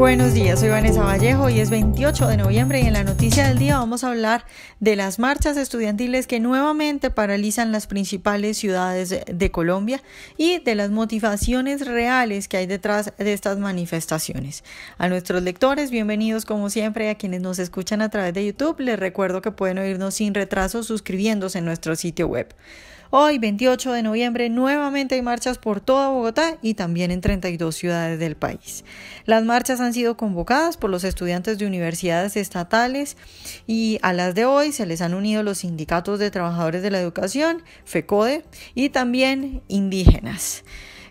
Buenos días, soy Vanessa Vallejo y es 28 de noviembre y en la noticia del día vamos a hablar de las marchas estudiantiles que nuevamente paralizan las principales ciudades de Colombia y de las motivaciones reales que hay detrás de estas manifestaciones. A nuestros lectores, bienvenidos como siempre a quienes nos escuchan a través de YouTube, les recuerdo que pueden oírnos sin retraso suscribiéndose en nuestro sitio web. Hoy, 28 de noviembre, nuevamente hay marchas por toda Bogotá y también en 32 ciudades del país. Las marchas han sido convocadas por los estudiantes de universidades estatales y a las de hoy se les han unido los sindicatos de trabajadores de la educación, FECODE, y también indígenas.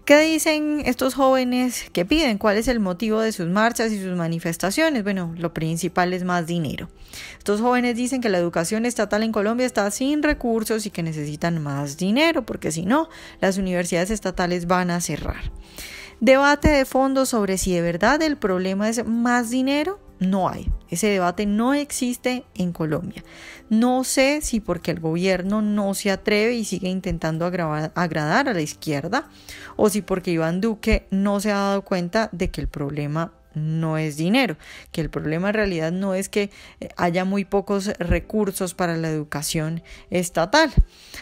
¿Qué dicen estos jóvenes que piden? ¿Cuál es el motivo de sus marchas y sus manifestaciones? Bueno, lo principal es más dinero. Estos jóvenes dicen que la educación estatal en Colombia está sin recursos y que necesitan más dinero, porque si no, las universidades estatales van a cerrar. Debate de fondo sobre si de verdad el problema es más dinero no hay. Ese debate no existe en Colombia. No sé si porque el gobierno no se atreve y sigue intentando agradar a la izquierda o si porque Iván Duque no se ha dado cuenta de que el problema no es dinero, que el problema en realidad no es que eh, haya muy pocos recursos para la educación estatal.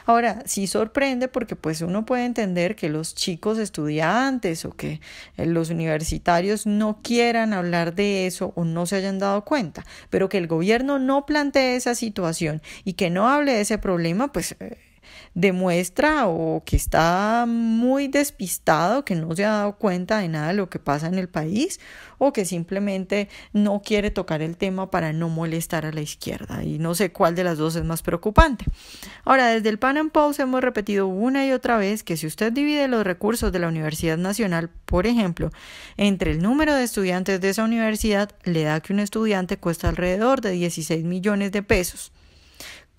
Ahora, sí sorprende porque pues uno puede entender que los chicos estudiantes o que eh, los universitarios no quieran hablar de eso o no se hayan dado cuenta, pero que el gobierno no plantee esa situación y que no hable de ese problema, pues eh, demuestra o que está muy despistado, que no se ha dado cuenta de nada de lo que pasa en el país o que simplemente no quiere tocar el tema para no molestar a la izquierda. Y no sé cuál de las dos es más preocupante. Ahora, desde el Pan Am Post hemos repetido una y otra vez que si usted divide los recursos de la Universidad Nacional, por ejemplo, entre el número de estudiantes de esa universidad, le da que un estudiante cuesta alrededor de 16 millones de pesos.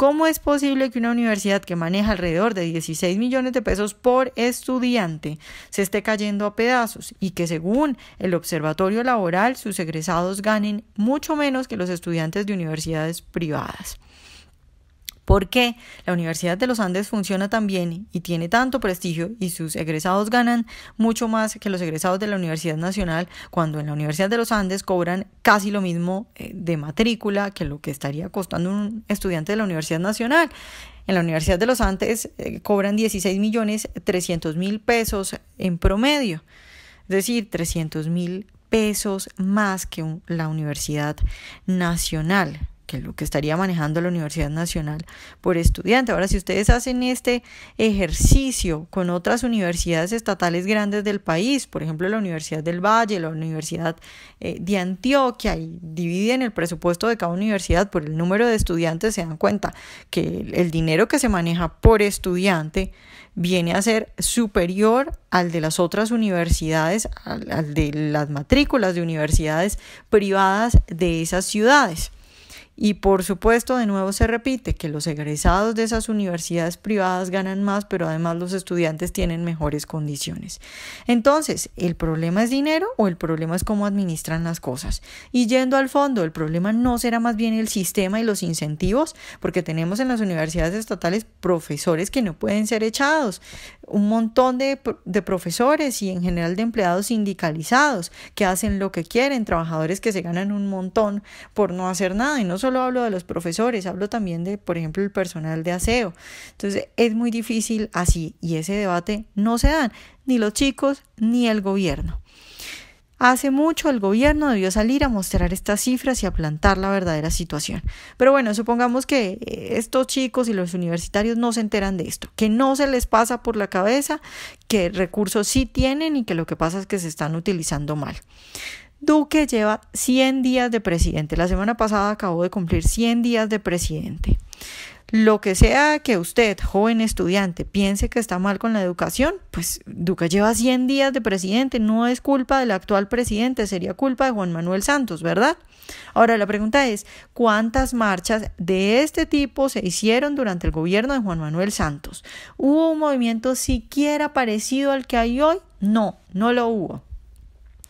¿Cómo es posible que una universidad que maneja alrededor de 16 millones de pesos por estudiante se esté cayendo a pedazos y que según el Observatorio Laboral sus egresados ganen mucho menos que los estudiantes de universidades privadas? ¿Por qué? La Universidad de los Andes funciona tan bien y tiene tanto prestigio y sus egresados ganan mucho más que los egresados de la Universidad Nacional cuando en la Universidad de los Andes cobran casi lo mismo eh, de matrícula que lo que estaría costando un estudiante de la Universidad Nacional. En la Universidad de los Andes eh, cobran 16 millones 300 mil pesos en promedio, es decir, 300 mil pesos más que la Universidad Nacional que lo que estaría manejando la Universidad Nacional por estudiante. Ahora, si ustedes hacen este ejercicio con otras universidades estatales grandes del país, por ejemplo la Universidad del Valle, la Universidad eh, de Antioquia, y dividen el presupuesto de cada universidad por el número de estudiantes, se dan cuenta que el, dinero que se maneja por estudiante viene a ser superior al de las otras universidades, al de las matrículas de universidades privadas de esas ciudades. Y por supuesto, de nuevo se repite que los egresados de esas universidades privadas ganan más, pero además los estudiantes tienen mejores condiciones. Entonces, ¿el problema es dinero o el problema es cómo administran las cosas? Y yendo al fondo, ¿el problema no será más bien el sistema y los incentivos? Porque tenemos en las universidades estatales profesores que no pueden ser echados, un montón de, de, profesores y en general de empleados sindicalizados que hacen lo que quieren, trabajadores que se ganan un montón por no hacer nada. Y no solo hablo de los profesores, hablo también de, por ejemplo, el personal de aseo. Entonces es muy difícil así y ese debate no se dan ni los chicos ni el gobierno. Hace mucho el gobierno debió salir a mostrar estas cifras y a plantar la verdadera situación. Pero bueno, supongamos que eh, estos chicos y los universitarios no se enteran de esto, que no se les pasa por la cabeza que recursos sí tienen y que lo que pasa es que se están utilizando mal. Duque lleva 100 días de presidente. La semana pasada acabó de cumplir 100 días de presidente. Lo que sea que usted, joven estudiante, piense que está mal con la educación, pues Duque lleva 100 días de presidente, no es culpa del actual presidente, sería culpa de Juan Manuel Santos, ¿verdad? Ahora la pregunta es, ¿cuántas marchas de este tipo se hicieron durante el gobierno de Juan Manuel Santos? ¿Hubo un movimiento siquiera parecido al que hay hoy? No, no lo hubo.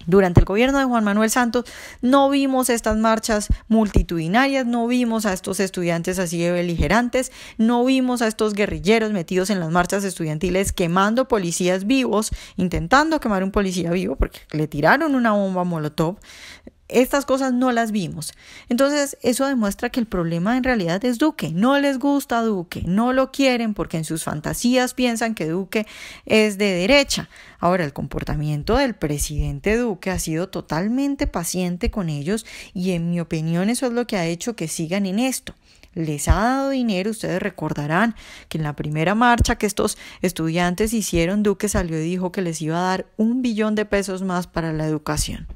Durante el gobierno de Juan Manuel Santos no vimos estas marchas multitudinarias, no vimos a estos estudiantes así de beligerantes, no vimos a estos guerrilleros metidos en las marchas estudiantiles quemando policías vivos, intentando quemar un policía vivo porque le tiraron una bomba molotov. Estas cosas no las vimos. Entonces, eso demuestra que el problema en realidad es Duque. No les gusta Duque, no lo quieren porque en sus fantasías piensan que Duque es de derecha. Ahora, el comportamiento del presidente Duque ha sido totalmente paciente con ellos y en mi opinión eso es lo que ha hecho que sigan en esto les ha dado dinero. Ustedes recordarán que en la primera marcha que estos estudiantes hicieron, Duque salió y dijo que les iba a dar un billón de pesos más para la educación.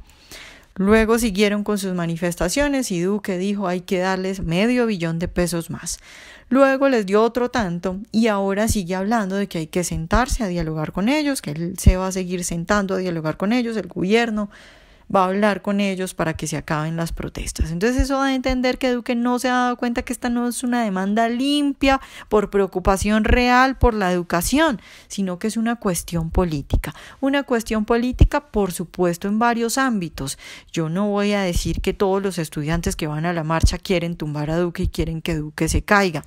Luego siguieron con sus manifestaciones y Duque dijo hay que darles medio billón de pesos más. Luego les dio otro tanto y ahora sigue hablando de que hay que sentarse a dialogar con ellos, que él se va a seguir sentando a dialogar con ellos, el gobierno, va a hablar con ellos para que se acaben las protestas. Entonces eso va a entender que Duque no se ha dado cuenta que esta no es una demanda limpia por preocupación real por la educación, sino que es una cuestión política. Una cuestión política, por supuesto, en varios ámbitos. Yo no voy a decir que todos los estudiantes que van a la marcha quieren tumbar a Duque y quieren que Duque se caiga.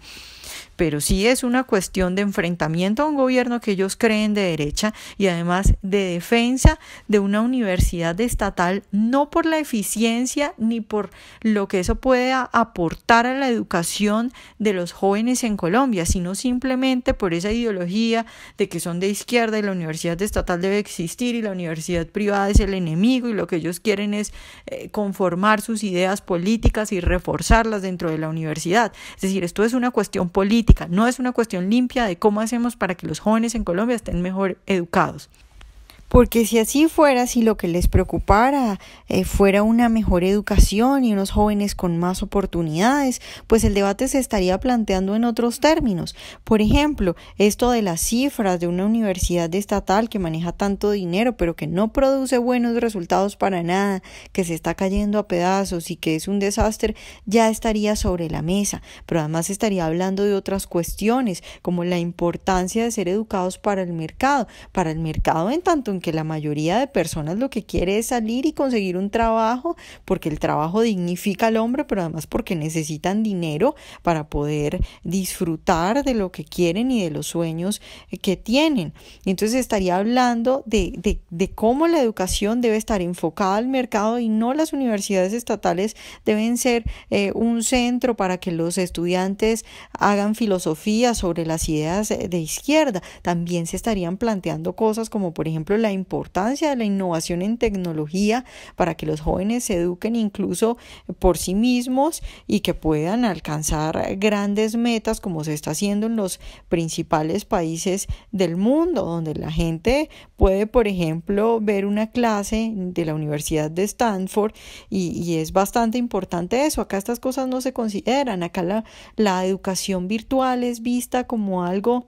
Pero sí es una cuestión de enfrentamiento a un gobierno que ellos creen de derecha y además de defensa de una universidad estatal, no por la eficiencia ni por lo que eso pueda aportar a la educación de los jóvenes en Colombia, sino simplemente por esa ideología de que son de izquierda y la universidad estatal debe existir y la universidad privada es el enemigo y lo que ellos quieren es eh, conformar sus ideas políticas y reforzarlas dentro de la universidad. Es decir, esto es una cuestión política, no es una cuestión limpia de cómo hacemos para que los jóvenes en Colombia estén mejor educados. Porque si así fuera, si lo que les preocupara eh, fuera una mejor educación y unos jóvenes con más oportunidades, pues el debate se estaría planteando en otros términos. Por ejemplo, esto de las cifras de una universidad estatal que maneja tanto dinero, pero que no produce buenos resultados para nada, que se está cayendo a pedazos y que es un desastre, ya estaría sobre la mesa. Pero además estaría hablando de otras cuestiones, como la importancia de ser educados para el mercado, para el mercado en tanto que la mayoría de personas lo que quiere es salir y conseguir un trabajo, porque el trabajo dignifica al hombre, pero además porque necesitan dinero para poder disfrutar de lo que quieren y de los sueños eh, que tienen. Entonces estaría hablando de, cómo la educación debe estar enfocada al mercado y no las universidades estatales deben ser eh, un centro para que los estudiantes hagan filosofía sobre las ideas eh, de izquierda. También se estarían planteando cosas como por ejemplo la importancia de la innovación en tecnología para que los jóvenes se eduquen incluso por sí mismos y que puedan alcanzar grandes metas como se está haciendo en los principales países del mundo, donde la gente puede, por ejemplo, ver una clase de la Universidad de Stanford y, es bastante importante eso. Acá estas cosas no se consideran, acá la, la educación virtual es vista como algo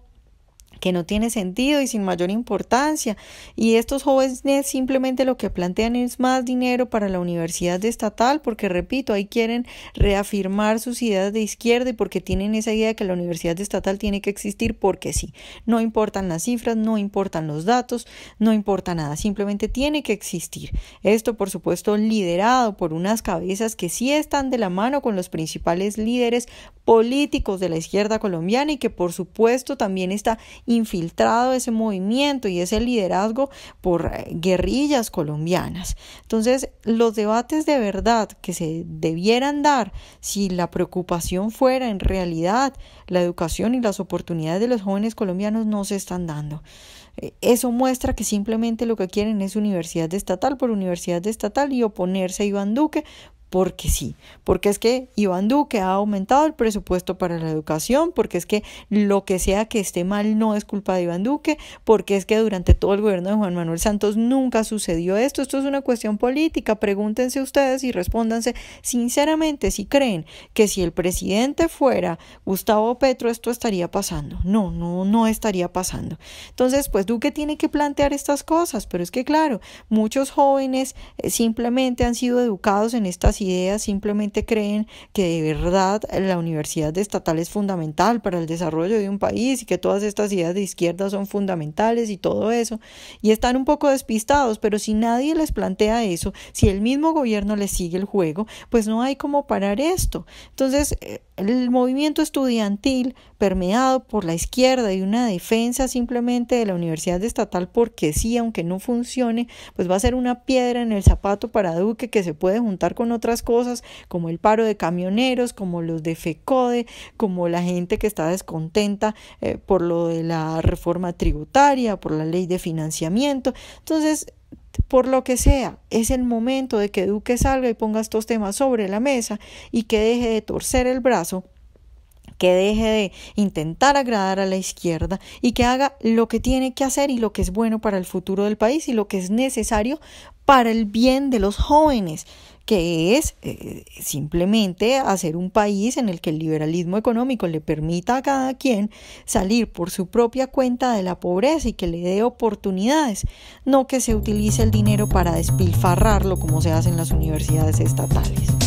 que no tiene sentido y sin mayor importancia. Y estos jóvenes simplemente lo que plantean es más dinero para la universidad estatal, porque repito, ahí quieren reafirmar sus ideas de izquierda y porque tienen esa idea de que la universidad estatal tiene que existir porque sí. No importan las cifras, no importan los datos, no importa nada, simplemente tiene que existir. Esto, por supuesto, liderado por unas cabezas que sí están de la mano con los principales líderes políticos de la izquierda colombiana y que, por supuesto, también está infiltrado ese movimiento y ese liderazgo por eh, guerrillas colombianas. Entonces, los debates de verdad que se debieran dar si la preocupación fuera en realidad la educación y las oportunidades de los jóvenes colombianos no se están dando. Eh, eso muestra que simplemente lo que quieren es universidad estatal por universidad estatal y oponerse a Iván Duque porque sí, porque es que Iván Duque ha aumentado el presupuesto para la educación, porque es que lo que sea que esté mal no es culpa de Iván Duque, porque es que durante todo el gobierno de Juan Manuel Santos nunca sucedió esto, esto es una cuestión política, pregúntense ustedes y respóndanse sinceramente si creen que si el presidente fuera Gustavo Petro esto estaría pasando, no, no, no estaría pasando. Entonces, pues Duque tiene que plantear estas cosas, pero es que claro, muchos jóvenes eh, simplemente han sido educados en estas ideas, simplemente creen que de verdad la universidad estatal es fundamental para el desarrollo de un país y que todas estas ideas de izquierda son fundamentales y todo eso. Y están un poco despistados, pero si nadie les plantea eso, si el mismo gobierno les sigue el juego, pues no hay cómo parar esto. Entonces, eh, el movimiento estudiantil permeado por la izquierda y una defensa simplemente de la universidad estatal porque si, aunque no funcione, pues va a ser una piedra en el zapato para Duque que se puede juntar con otras cosas, como el paro de camioneros, como los de FECODE, como la gente que está descontenta eh, por lo de la reforma tributaria, por la ley de financiamiento. Entonces, por lo que sea, es el momento de que Duque salga y ponga estos temas sobre la mesa y que deje de torcer el brazo que deje de intentar agradar a la izquierda y que haga lo que tiene que hacer y lo que es bueno para el futuro del país y lo que es necesario para el bien de los jóvenes, que es eh, simplemente hacer un país en el que el liberalismo económico le permita a cada quien salir por su propia cuenta de la pobreza y que le dé oportunidades, no que se utilice el dinero para despilfarrarlo como se hace en las universidades estatales.